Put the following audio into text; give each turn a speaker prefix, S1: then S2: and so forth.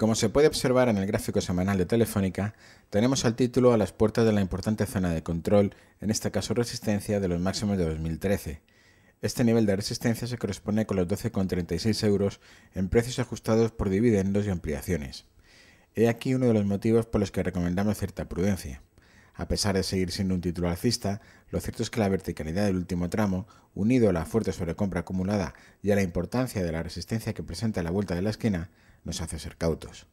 S1: Como se puede observar en el gráfico semanal de Telefónica, tenemos al título a las puertas de la importante zona de control, en este caso resistencia, de los máximos de 2013. Este nivel de resistencia se corresponde con los 12,36 euros en precios ajustados por dividendos y ampliaciones. He aquí uno de los motivos por los que recomendamos cierta prudencia. A pesar de seguir siendo un título alcista, lo cierto es que la verticalidad del último tramo, unido a la fuerte sobrecompra acumulada y a la importancia de la resistencia que presenta la vuelta de la esquina, nos hace ser cautos.